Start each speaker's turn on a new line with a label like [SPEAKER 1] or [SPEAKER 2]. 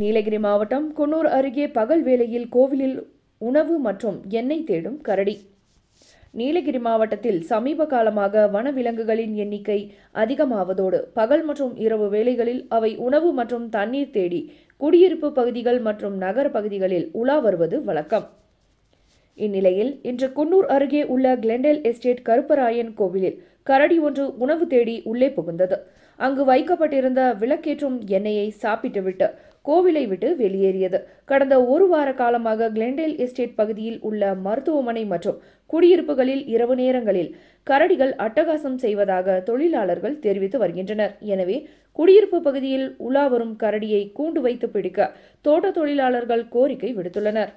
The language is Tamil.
[SPEAKER 1] நீலகிரி மாவட்டம் குன்னூர் அருகே பகல் வேளையில் கோவிலில் உணவு மற்றும் எண்ணெய் தேடும் கரடி நீலகிரி மாவட்டத்தில் சமீப காலமாக வனவிலங்குகளின் எண்ணிக்கை அதிகமாவதோடு பகல் மற்றும் இரவு வேளைகளில் அவை உணவு மற்றும் தண்ணீர் தேடி குடியிருப்பு பகுதிகள் மற்றும் நகர பகுதிகளில் உலா வருவது வழக்கம் இந்நிலையில் இன்று குன்னூர் அருகே உள்ள கிளெண்டெல் எஸ்டேட் கருப்பராயன் கோவிலில் கரடி ஒன்று உணவு தேடி உள்ளே புகுந்தது அங்கு வைக்கப்பட்டிருந்த விளக்கேற்றும் எண்ணெயை சாப்பிட்டுவிட்டு கோவிலை விட்டு வெளியேறியது கடந்த ஒரு வார காலமாக கிளெண்டேல் எஸ்டேட் பகுதியில் உள்ள மருத்துவமனை மற்றும் குடியிருப்புகளில் இரவு நேரங்களில் கரடிகள் அட்டகாசம் செய்வதாக தொழிலாளர்கள் தெரிவித்து வருகின்றனர் எனவே குடியிருப்பு பகுதியில் உலா வரும் கரடியை கூண்டு வைத்து பிடிக்க தோட்ட தொழிலாளர்கள் கோரிக்கை விடுத்துள்ளனர்